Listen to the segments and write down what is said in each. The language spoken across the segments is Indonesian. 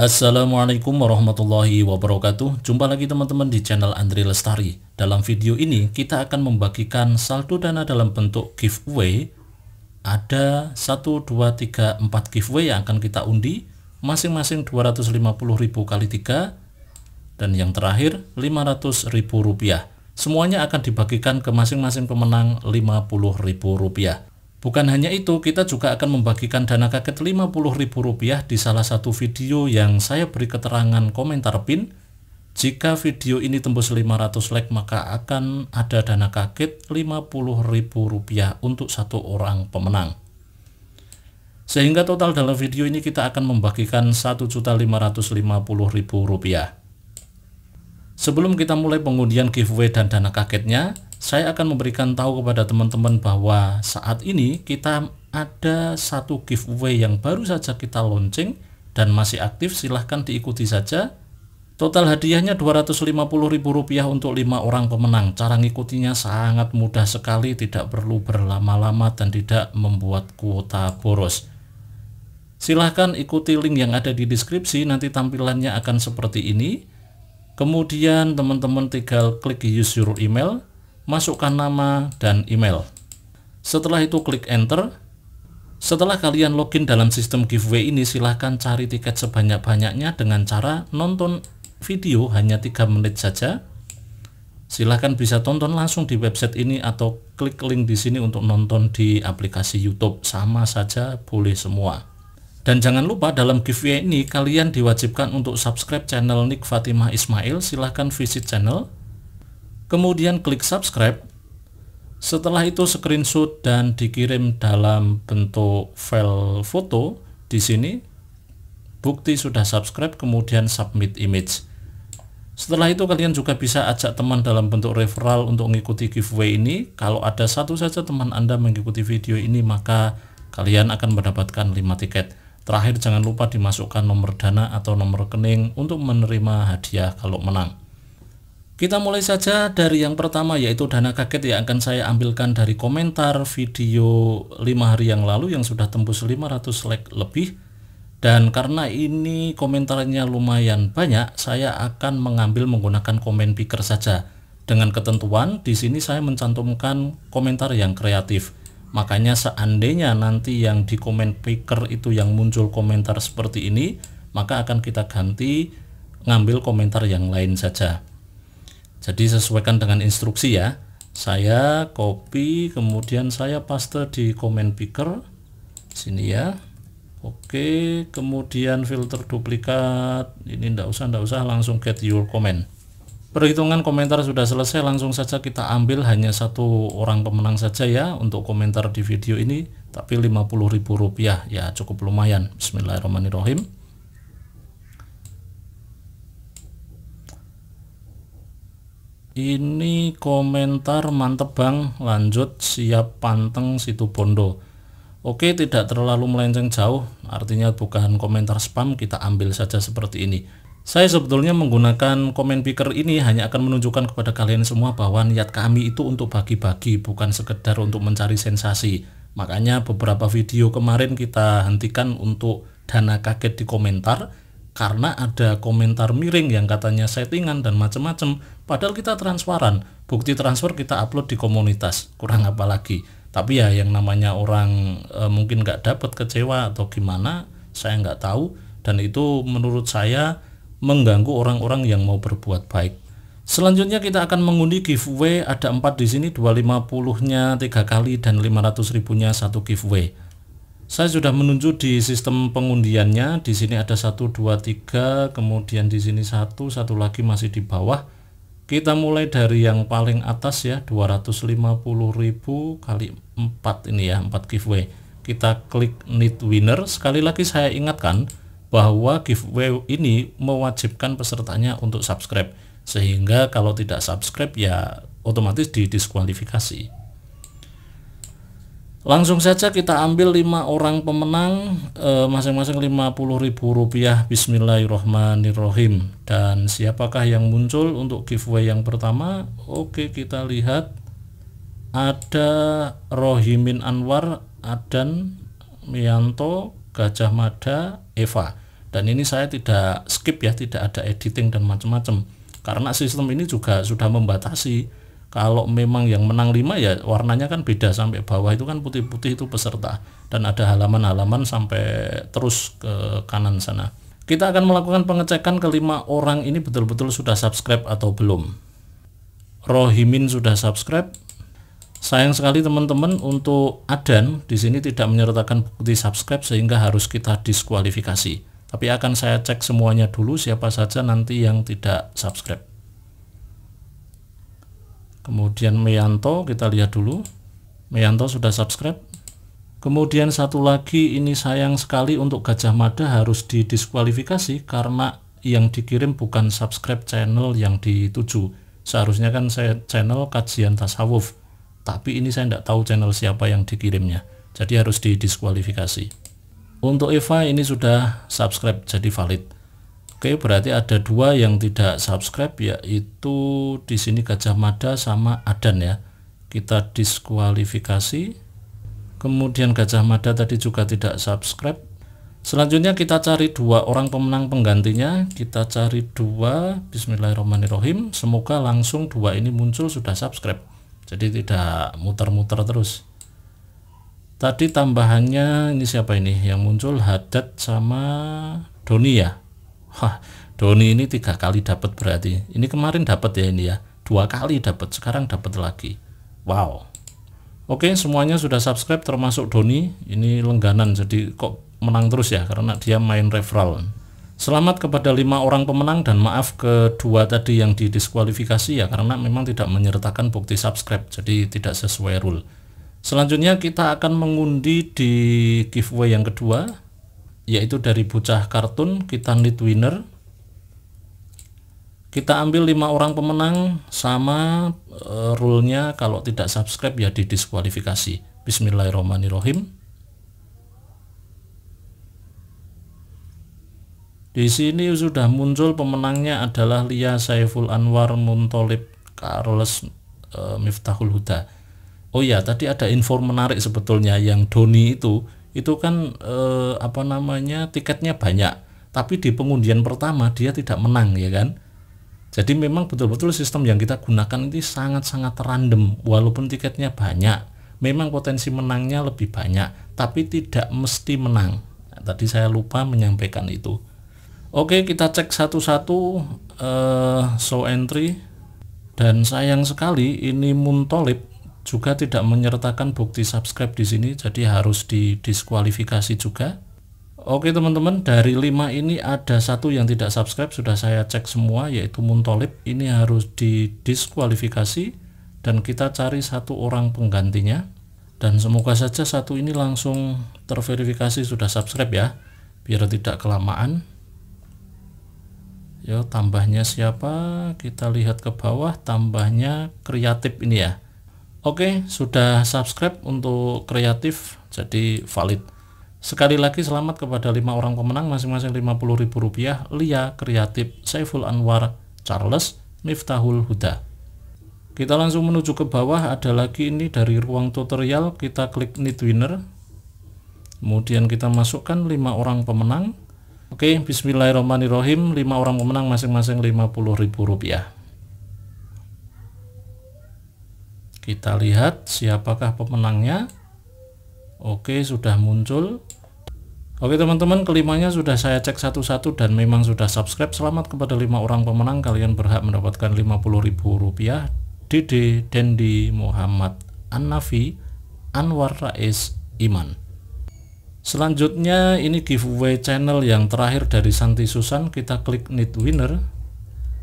Assalamualaikum warahmatullahi wabarakatuh Jumpa lagi teman-teman di channel Andri Lestari Dalam video ini kita akan membagikan saldo dana dalam bentuk giveaway Ada 1, 2, 3, 4 giveaway yang akan kita undi Masing-masing 250.000 kali 3 Dan yang terakhir 500.000 rupiah Semuanya akan dibagikan ke masing-masing pemenang 50.000 rupiah Bukan hanya itu, kita juga akan membagikan dana kaget Rp50.000 di salah satu video yang saya beri keterangan komentar pin. Jika video ini tembus 500 like, maka akan ada dana kaget Rp50.000 untuk satu orang pemenang. Sehingga total dalam video ini kita akan membagikan Rp1.550.000. Sebelum kita mulai pengundian giveaway dan dana kagetnya, saya akan memberikan tahu kepada teman-teman bahwa saat ini kita ada satu giveaway yang baru saja kita launching dan masih aktif silahkan diikuti saja total hadiahnya Rp250.000 untuk 5 orang pemenang cara ngikutinya sangat mudah sekali tidak perlu berlama-lama dan tidak membuat kuota boros silahkan ikuti link yang ada di deskripsi nanti tampilannya akan seperti ini kemudian teman-teman tinggal klik use your email masukkan nama dan email. Setelah itu klik enter. Setelah kalian login dalam sistem giveaway ini, silahkan cari tiket sebanyak-banyaknya dengan cara nonton video hanya 3 menit saja. Silahkan bisa tonton langsung di website ini atau klik link di sini untuk nonton di aplikasi YouTube. Sama saja, boleh semua. Dan jangan lupa dalam giveaway ini kalian diwajibkan untuk subscribe channel Nick Fatimah Ismail. Silahkan visit channel kemudian klik subscribe. Setelah itu screenshot dan dikirim dalam bentuk file foto di sini. Bukti sudah subscribe kemudian submit image. Setelah itu kalian juga bisa ajak teman dalam bentuk referral untuk mengikuti giveaway ini. Kalau ada satu saja teman Anda mengikuti video ini maka kalian akan mendapatkan 5 tiket. Terakhir jangan lupa dimasukkan nomor dana atau nomor rekening untuk menerima hadiah kalau menang. Kita mulai saja dari yang pertama yaitu dana kaget yang akan saya ambilkan dari komentar video 5 hari yang lalu yang sudah tembus 500 like lebih dan karena ini komentarnya lumayan banyak saya akan mengambil menggunakan comment picker saja dengan ketentuan di sini saya mencantumkan komentar yang kreatif makanya seandainya nanti yang di comment picker itu yang muncul komentar seperti ini maka akan kita ganti ngambil komentar yang lain saja jadi sesuaikan dengan instruksi ya saya copy kemudian saya paste di comment picker sini ya Oke, kemudian filter duplikat. Ini ndak usah ndak usah langsung get your comment. Perhitungan komentar sudah selesai, langsung saja kita ambil hanya satu orang pemenang saja ya untuk komentar di video ini, tapi 50.000 rupiah ya cukup lumayan. Bismillahirrahmanirrahim. ini komentar mantep bang lanjut siap panteng situ bondo oke tidak terlalu melenceng jauh artinya bukan komentar spam kita ambil saja seperti ini saya sebetulnya menggunakan komen picker ini hanya akan menunjukkan kepada kalian semua bahwa niat kami itu untuk bagi-bagi bukan sekedar untuk mencari sensasi makanya beberapa video kemarin kita hentikan untuk dana kaget di komentar karena ada komentar miring yang katanya settingan dan macam-macam padahal kita transparan bukti transfer kita upload di komunitas kurang apa lagi tapi ya yang namanya orang e, mungkin nggak dapat kecewa atau gimana saya nggak tahu dan itu menurut saya mengganggu orang-orang yang mau berbuat baik selanjutnya kita akan mengundi giveaway ada empat di sini 250 nya tiga kali dan 500 ribunya satu giveaway saya sudah menunjuk di sistem pengundiannya di sini ada 1 2 3 kemudian di sini satu satu lagi masih di bawah kita mulai dari yang paling atas ya ribu kali 4 ini ya 4 giveaway kita klik need winner sekali lagi saya ingatkan bahwa giveaway ini mewajibkan pesertanya untuk subscribe sehingga kalau tidak subscribe ya otomatis didiskualifikasi Langsung saja kita ambil lima orang pemenang masing eh, masing-masing ribu rupiah Bismillahirrohmanirrohim Dan siapakah yang muncul untuk giveaway yang pertama Oke kita lihat Ada Rohimin Anwar Adan Mianto Gajah Mada Eva Dan ini saya tidak skip ya tidak ada editing dan macam-macam Karena sistem ini juga sudah membatasi kalau memang yang menang 5 ya warnanya kan beda sampai bawah itu kan putih-putih itu peserta dan ada halaman-halaman sampai terus ke kanan sana. Kita akan melakukan pengecekan kelima orang ini betul-betul sudah subscribe atau belum. Rohimin sudah subscribe. Sayang sekali teman-teman untuk Adan di sini tidak menyertakan bukti subscribe sehingga harus kita diskualifikasi. Tapi akan saya cek semuanya dulu siapa saja nanti yang tidak subscribe. Kemudian Meyanto kita lihat dulu. Meyanto sudah subscribe. Kemudian satu lagi ini sayang sekali untuk Gajah Mada harus didiskualifikasi karena yang dikirim bukan subscribe channel yang dituju. Seharusnya kan saya channel kajian tasawuf. Tapi ini saya tidak tahu channel siapa yang dikirimnya. Jadi harus didiskualifikasi. Untuk Eva ini sudah subscribe jadi valid. Oke, berarti ada dua yang tidak subscribe yaitu di sini Gajah Mada sama Adan ya. Kita diskualifikasi. Kemudian Gajah Mada tadi juga tidak subscribe. Selanjutnya kita cari dua orang pemenang penggantinya. Kita cari dua. Bismillahirrahmanirrahim. Semoga langsung dua ini muncul sudah subscribe. Jadi tidak muter-muter terus. Tadi tambahannya ini siapa ini yang muncul Hadad sama Doni ya. Wah, Doni ini tiga kali dapat berarti. Ini kemarin dapat ya ini ya. Dua kali dapat, sekarang dapat lagi. Wow. Oke, semuanya sudah subscribe termasuk Doni. Ini lengganan jadi kok menang terus ya karena dia main referral. Selamat kepada lima orang pemenang dan maaf kedua tadi yang didiskualifikasi ya karena memang tidak menyertakan bukti subscribe jadi tidak sesuai rule. Selanjutnya kita akan mengundi di giveaway yang kedua yaitu dari bocah kartun kita lead winner kita ambil lima orang pemenang sama uh, rule-nya kalau tidak subscribe ya didiskualifikasi bismillahirrahmanirrahim di sini sudah muncul pemenangnya adalah Lia Saiful Anwar Muntolib Carlos uh, e, Miftahul Huda oh ya tadi ada info menarik sebetulnya yang Doni itu itu kan eh, apa namanya tiketnya banyak tapi di pengundian pertama dia tidak menang ya kan jadi memang betul-betul sistem yang kita gunakan ini sangat-sangat random walaupun tiketnya banyak memang potensi menangnya lebih banyak tapi tidak mesti menang tadi saya lupa menyampaikan itu oke kita cek satu-satu eh, show entry dan sayang sekali ini Muntolib juga tidak menyertakan bukti subscribe di sini jadi harus didiskualifikasi juga Oke teman-teman dari lima ini ada satu yang tidak subscribe sudah saya cek semua yaitu Muntolib ini harus didiskualifikasi dan kita cari satu orang penggantinya dan semoga saja satu ini langsung terverifikasi sudah subscribe ya biar tidak kelamaan Yo, tambahnya siapa? Kita lihat ke bawah, tambahnya kreatif ini ya. Oke, sudah subscribe untuk kreatif jadi valid. Sekali lagi selamat kepada lima orang pemenang masing-masing Rp50.000, Lia, Kreatif, Saiful Anwar, Charles, Miftahul Huda. Kita langsung menuju ke bawah, ada lagi ini dari ruang tutorial, kita klik need winner. Kemudian kita masukkan lima orang pemenang. Oke, bismillahirrahmanirrahim, lima orang pemenang masing-masing Rp50.000. Kita lihat siapakah pemenangnya. Oke, sudah muncul. Oke teman-teman, kelimanya sudah saya cek satu-satu dan memang sudah subscribe. Selamat kepada lima orang pemenang. Kalian berhak mendapatkan Rp50.000. Dede, Dendi, Muhammad, Annafi, Anwar Rais, Iman. Selanjutnya ini giveaway channel yang terakhir dari Santi Susan kita klik need winner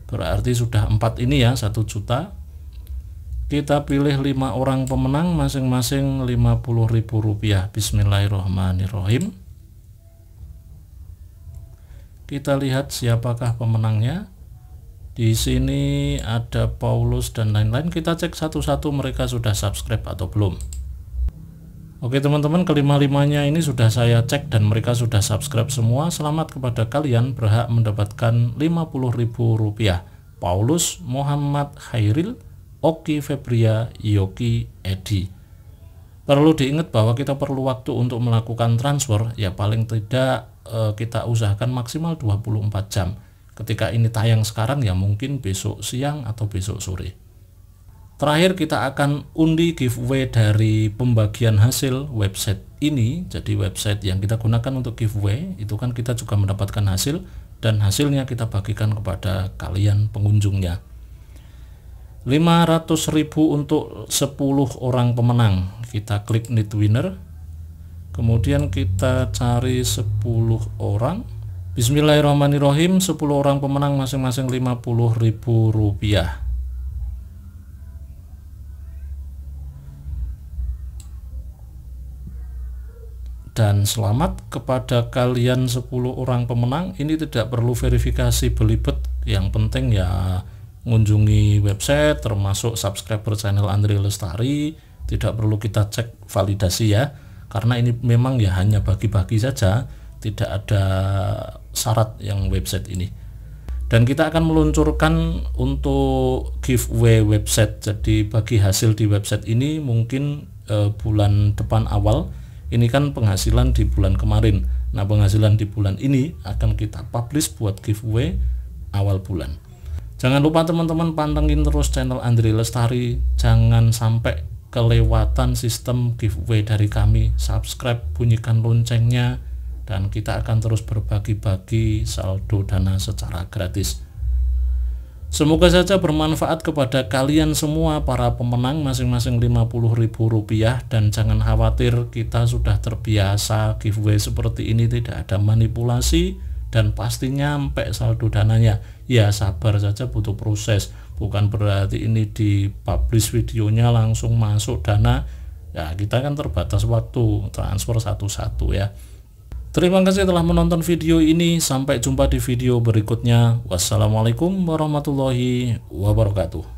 berarti sudah empat ini ya satu juta kita pilih lima orang pemenang masing-masing rp rupiah. Bismillahirrohmanirrohim kita lihat siapakah pemenangnya di sini ada Paulus dan lain-lain kita cek satu-satu mereka sudah subscribe atau belum Oke teman-teman kelima-limanya ini sudah saya cek dan mereka sudah subscribe semua selamat kepada kalian berhak mendapatkan rp rupiah. Paulus Muhammad Khairil Oki Febria Yoki Edi perlu diingat bahwa kita perlu waktu untuk melakukan transfer ya paling tidak e, kita usahakan maksimal 24 jam ketika ini tayang sekarang ya mungkin besok siang atau besok sore terakhir kita akan undi giveaway dari pembagian hasil website ini jadi website yang kita gunakan untuk giveaway itu kan kita juga mendapatkan hasil dan hasilnya kita bagikan kepada kalian pengunjungnya 500.000 untuk 10 orang pemenang kita klik need winner kemudian kita cari 10 orang Bismillahirrahmanirrahim 10 orang pemenang masing-masing 50.000 rupiah dan selamat kepada kalian 10 orang pemenang ini tidak perlu verifikasi belibet yang penting ya mengunjungi website termasuk subscriber channel Andri Lestari tidak perlu kita cek validasi ya karena ini memang ya hanya bagi-bagi saja tidak ada syarat yang website ini dan kita akan meluncurkan untuk giveaway website jadi bagi hasil di website ini mungkin eh, bulan depan awal ini kan penghasilan di bulan kemarin nah penghasilan di bulan ini akan kita publish buat giveaway awal bulan Jangan lupa teman-teman pantengin terus channel Andri Lestari. Jangan sampai kelewatan sistem giveaway dari kami. Subscribe, bunyikan loncengnya, dan kita akan terus berbagi-bagi saldo dana secara gratis. Semoga saja bermanfaat kepada kalian semua para pemenang masing-masing rp rupiah dan jangan khawatir kita sudah terbiasa giveaway seperti ini tidak ada manipulasi dan pasti nyampe saldo dananya ya sabar saja butuh proses bukan berarti ini di publish videonya langsung masuk dana ya kita kan terbatas waktu transfer satu-satu ya terima kasih telah menonton video ini sampai jumpa di video berikutnya wassalamualaikum warahmatullahi wabarakatuh